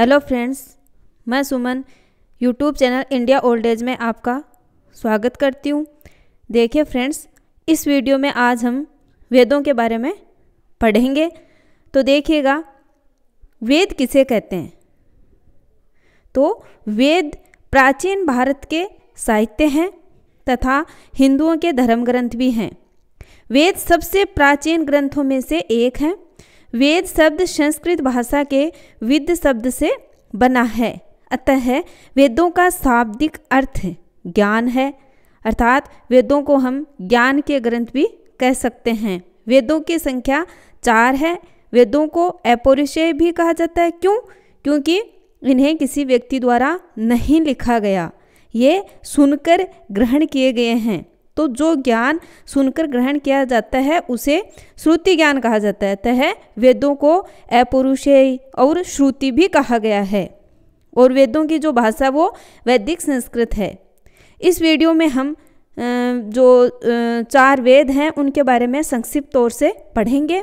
hello friends मैं Suman YouTube channel India old age में आपका स्वागत करती हूँ देखिए फ्रेंड्स इस वीडियो में आज हम वेदों के बारे में पढ़ेंगे तो देखिएगा वेद किसे कहते हैं तो वेद प्राचीन भारत के साहित्य हैं तथा हिंदुओं के धर्म ग्रंथ भी हैं वेद सबसे प्राचीन ग्रंथों में से एक हैं वेद शब्द संस्कृत भाषा के विद शब्द से बना है अतः वेदों का शाब्दिक अर्थ ज्ञान है अर्थात वेदों को हम ज्ञान के ग्रंथ भी कह सकते हैं वेदों की संख्या चार है वेदों को एपोरिशय भी कहा जाता है क्यों क्योंकि इन्हें किसी व्यक्ति द्वारा नहीं लिखा गया ये सुनकर ग्रहण किए गए हैं तो जो ज्ञान सुनकर ग्रहण किया जाता है उसे श्रुति ज्ञान कहा जाता है तह वेदों को अपौरुषेय और श्रुति भी कहा गया है और वेदों की जो भाषा वो वैदिक संस्कृत है इस वीडियो में हम जो चार वेद हैं उनके बारे में संक्षिप्त तौर से पढ़ेंगे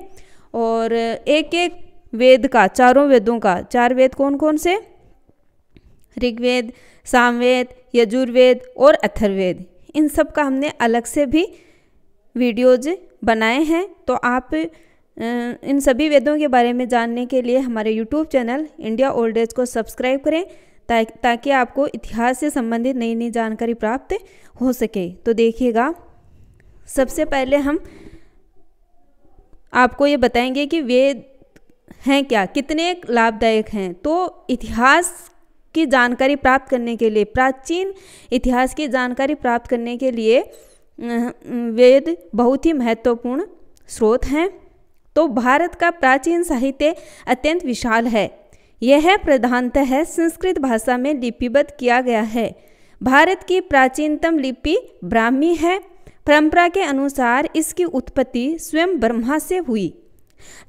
और एक एक वेद का चारों वेदों का चार वेद कौन कौन से ऋग्वेद सामवेद यजुर्वेद और अथर्वेद इन सब का हमने अलग से भी वीडियोज बनाए हैं तो आप इन सभी वेदों के बारे में जानने के लिए हमारे YouTube channel India old age को सब्सक्राइब करें ताकि आपको इतिहास से संबंधित नई नई जानकारी प्राप्त हो सके तो देखिएगा सबसे पहले हम आपको ये बताएंगे कि वेद हैं क्या कितने लाभदायक हैं तो इतिहास की जानकारी प्राप्त करने के लिए प्राचीन इतिहास की जानकारी प्राप्त करने के लिए वेद बहुत ही महत्वपूर्ण स्रोत हैं तो भारत का प्राचीन साहित्य अत्यंत विशाल है यह प्रधानतः संस्कृत भाषा में लिपिबद्ध किया गया है भारत की प्राचीनतम लिपि ब्राह्मी है परंपरा के अनुसार इसकी उत्पत्ति स्वयं ब्रह्मा से हुई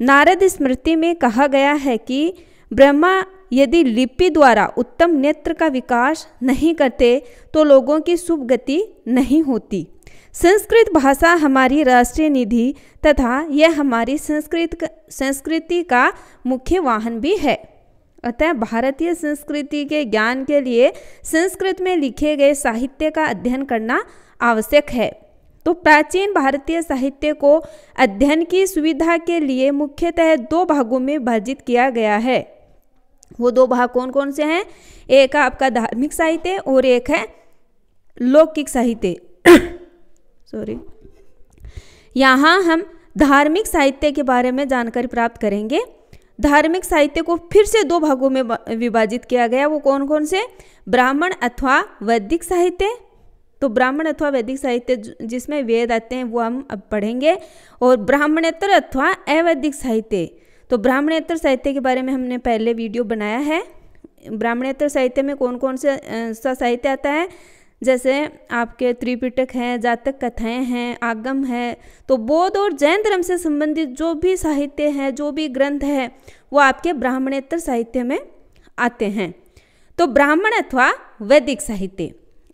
नारद स्मृति में कहा गया है कि ब्रह्मा यदि लिपि द्वारा उत्तम नेत्र का विकास नहीं करते तो लोगों की शुभ गति नहीं होती संस्कृत भाषा हमारी राष्ट्रीय निधि तथा यह हमारी संस्कृत संस्कृति का मुख्य वाहन भी है अतः भारतीय संस्कृति के ज्ञान के लिए संस्कृत में लिखे गए साहित्य का अध्ययन करना आवश्यक है तो प्राचीन भारतीय साहित्य को अध्ययन की सुविधा के लिए मुख्यतः दो भागों में विभाजित किया गया है वो दो भाग कौन कौन से हैं एक है आपका धार्मिक साहित्य और एक है लौकिक साहित्य सॉरी यहाँ हम धार्मिक साहित्य के बारे में जानकारी प्राप्त करेंगे धार्मिक साहित्य को फिर से दो भागों में विभाजित किया गया वो कौन कौन से ब्राह्मण अथवा वैदिक साहित्य तो ब्राह्मण अथवा वैदिक साहित्य जिसमें वेद आते हैं वो हम अब पढ़ेंगे और ब्राह्मणेतर अथवा अवैदिक साहित्य तो ब्राह्मणेतर साहित्य के बारे में हमने पहले वीडियो बनाया है ब्राह्मणेतर साहित्य में कौन कौन से सा साहित्य आता है जैसे आपके त्रिपिटक हैं जातक कथाएं हैं आगम है तो बौद्ध और जैन धर्म से संबंधित जो भी साहित्य है जो भी ग्रंथ है वो आपके ब्राह्मणेतर साहित्य में आते हैं तो ब्राह्मण अथवा वैदिक साहित्य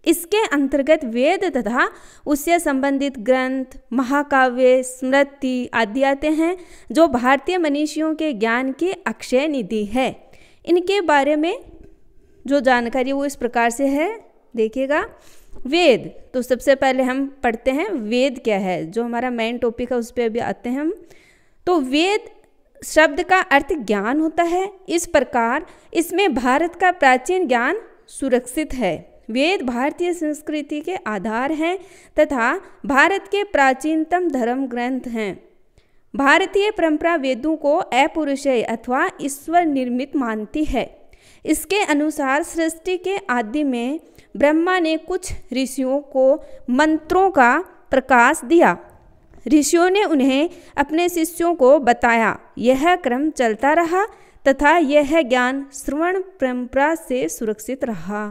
इसके अंतर्गत वेद तथा उससे संबंधित ग्रंथ महाकाव्य स्मृति आदि आते हैं जो भारतीय मनीषियों के ज्ञान की अक्षय निधि है इनके बारे में जो जानकारी वो इस प्रकार से है देखिएगा वेद तो सबसे पहले हम पढ़ते हैं वेद क्या है जो हमारा मेन टॉपिक है उस पर अभी आते हैं हम तो वेद शब्द का अर्थ ज्ञान होता है इस प्रकार इसमें भारत का प्राचीन ज्ञान सुरक्षित है वेद भारतीय संस्कृति के आधार हैं तथा भारत के प्राचीनतम धर्म ग्रंथ हैं भारतीय परंपरा वेदों को अपौरुषेय अथवा ईश्वर निर्मित मानती है इसके अनुसार सृष्टि के आदि में ब्रह्मा ने कुछ ऋषियों को मंत्रों का प्रकाश दिया ऋषियों ने उन्हें अपने शिष्यों को बताया यह क्रम चलता रहा तथा यह ज्ञान श्रवण परंपरा से सुरक्षित रहा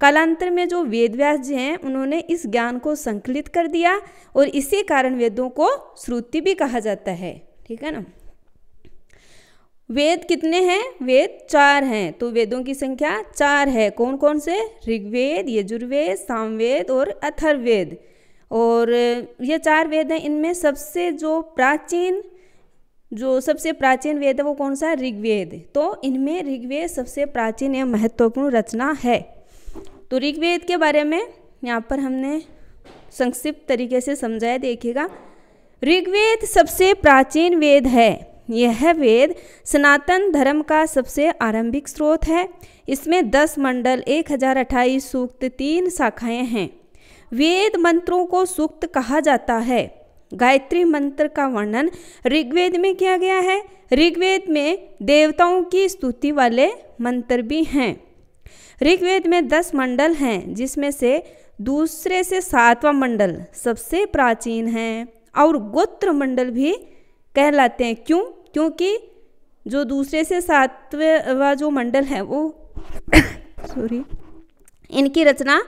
कालांतर में जो व्यास जी हैं उन्होंने इस ज्ञान को संकलित कर दिया और इसी कारण वेदों को श्रुति भी कहा जाता है ठीक है ना वेद कितने हैं वेद चार हैं तो वेदों की संख्या चार है कौन कौन से ऋग्वेद यजुर्वेद सामवेद और अथर्वेद और ये चार वेद हैं इनमें सबसे जो प्राचीन जो सबसे प्राचीन वेद है वो कौन सा ऋग्वेद तो इनमें ऋग्वेद सबसे प्राचीन एवं महत्वपूर्ण रचना है तो ऋग्वेद के बारे में यहाँ पर हमने संक्षिप्त तरीके से समझाया देखिएगा ऋग्वेद सबसे प्राचीन वेद है यह वेद सनातन धर्म का सबसे आरंभिक स्रोत है इसमें दस मंडल एक हजार अट्ठाईस सूक्त तीन शाखाएं हैं वेद मंत्रों को सूक्त कहा जाता है गायत्री मंत्र का वर्णन ऋग्वेद में किया गया है ऋग्वेद में देवताओं की स्तुति वाले मंत्र भी हैं ऋग्वेद में दस मंडल हैं जिसमें से दूसरे से सातवां मंडल सबसे प्राचीन है और गोत्र मंडल भी कहलाते हैं क्यों क्योंकि जो दूसरे से सातवा जो मंडल है वो सॉरी इनकी रचना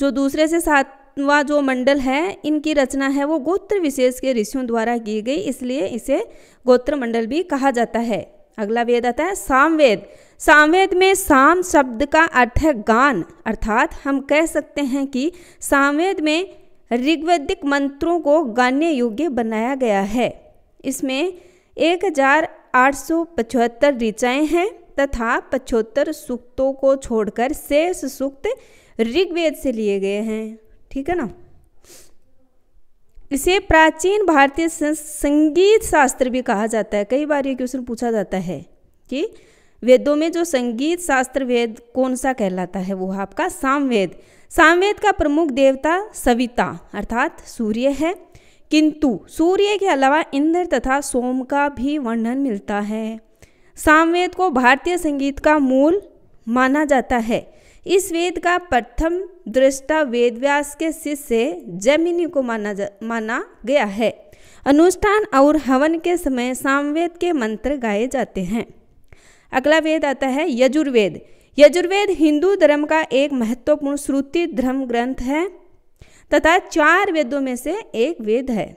जो दूसरे से सातवा जो मंडल है इनकी रचना है वो गोत्र विशेष के ऋषियों द्वारा की गई इसलिए इसे गोत्र मंडल भी कहा जाता है अगला वेद आता है सामवेद सामवेद में साम शब्द का अर्थ है गान अर्थात हम कह सकते हैं कि सामवेद में ऋग्वैदिक मंत्रों को गाने योग्य बनाया गया है इसमें एक हजार आठ सौ पचहत्तर ऋचाएँ हैं तथा पचहत्तर सूक्तों को छोड़कर शेष सूक्त ऋग्वेद से लिए गए हैं ठीक है ना इसे प्राचीन भारतीय संगीत शास्त्र भी कहा जाता है कई बार ये क्वेश्चन पूछा जाता है कि वेदों में जो संगीत शास्त्र वेद कौन सा कहलाता है वो है आपका सामवेद सामवेद का प्रमुख देवता सविता अर्थात सूर्य है किंतु सूर्य के अलावा इंद्र तथा सोम का भी वर्णन मिलता है सामवेद को भारतीय संगीत का मूल माना जाता है इस वेद का प्रथम दृष्टा वेदव्यास के शिष्य जैमिनी को माना जा माना गया है अनुष्ठान और हवन के समय सामवेद के मंत्र गाए जाते हैं अगला वेद आता है यजुर्वेद यजुर्वेद हिंदू धर्म का एक महत्वपूर्ण श्रुति धर्म ग्रंथ है तथा चार वेदों में से एक वेद है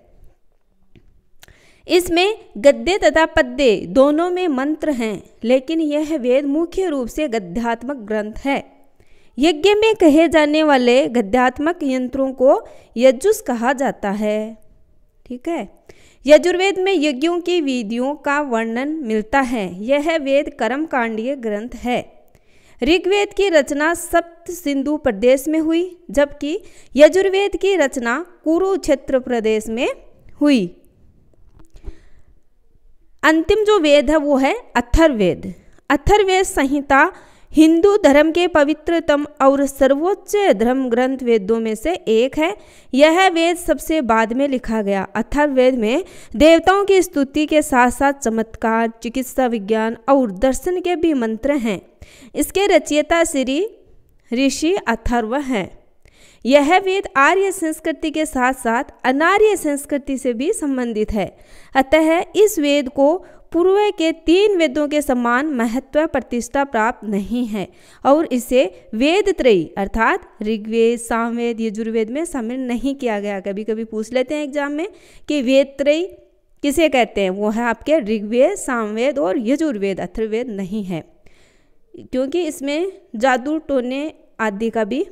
इसमें गद्य तथा पद्य दोनों में मंत्र हैं लेकिन यह वेद मुख्य रूप से गद्यात्मक ग्रंथ है यज्ञ में कहे जाने वाले गद्यात्मक यंत्रों को यजुस कहा जाता है ठीक है यजुर्वेद में यज्ञों की विधियों का वर्णन मिलता है यह वेद कर्मकांडीय ग्रंथ है ऋग्वेद की रचना सप्त सिंधु प्रदेश में हुई जबकि यजुर्वेद की रचना कुरुक्षेत्र प्रदेश में हुई अंतिम जो वेद है वो है अथर्वेद अथर्वेद संहिता हिंदू धर्म के पवित्रतम और सर्वोच्च धर्म ग्रंथ वेदों में से एक है यह वेद सबसे बाद में लिखा गया अथर्वेद में देवताओं की स्तुति के साथ साथ चमत्कार चिकित्सा विज्ञान और दर्शन के भी मंत्र हैं इसके रचयिता श्री ऋषि अथर्व हैं यह वेद आर्य संस्कृति के साथ साथ अनार्य संस्कृति से भी संबंधित है अतः इस वेद को पूर्व के तीन वेदों के समान महत्व प्रतिष्ठा प्राप्त नहीं है और इसे वेद त्रयी अर्थात ऋग्वेद सामवेद यजुर्वेद में शामिल नहीं किया गया कभी कभी पूछ लेते हैं एग्जाम में कि वेद त्रयी किसे कहते हैं वो है आपके ऋग्वेद सामवेद और यजुर्वेद अथर्वेद नहीं है क्योंकि इसमें जादू टोने आदि का भी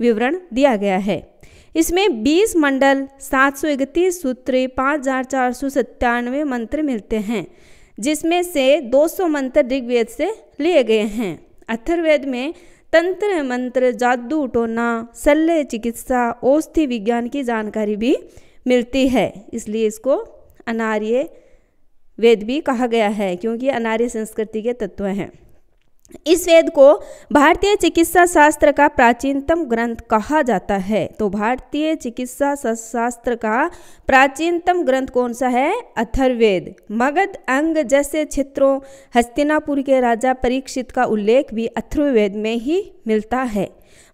विवरण दिया गया है इसमें 20 मंडल सात सौ इकतीस सूत्र पाँच हजार चार सौ सत्तानवे मंत्र मिलते हैं जिसमें से 200 मंत्र ऋग्वेद से लिए गए हैं अथर्वेद में तंत्र मंत्र जादू टोना शल्य चिकित्सा औषधि विज्ञान की जानकारी भी मिलती है इसलिए इसको अनार्य वेद भी कहा गया है क्योंकि अनार्य संस्कृति के तत्व हैं इस वेद को भारतीय चिकित्सा शास्त्र का प्राचीनतम ग्रंथ कहा जाता है तो भारतीय चिकित्सा शास्त्र का प्राचीनतम ग्रंथ कौन सा है अथर्वेद मगध अंग जैसे क्षेत्रों हस्तिनापुर के राजा परीक्षित का उल्लेख भी अथर्वेद में ही मिलता है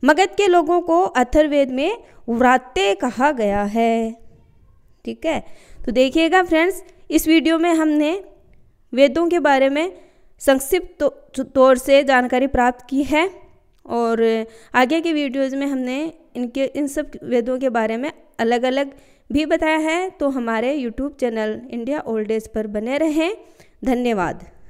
मगध के लोगों को अथर्वेद में व्रात्य कहा गया है ठीक है तो देखिएगा फ्रेंड्स इस वीडियो में हमने वेदों के बारे में संक्षिप्त तो-, तो, तौर से जानकारी प्राप्त की है और आगे के वीडियोज़ में हमने इनके इन सब वेदों के बारे में अलग अलग भी बताया है तो हमारे YouTube channel India old age पर बने रहें धन्यवाद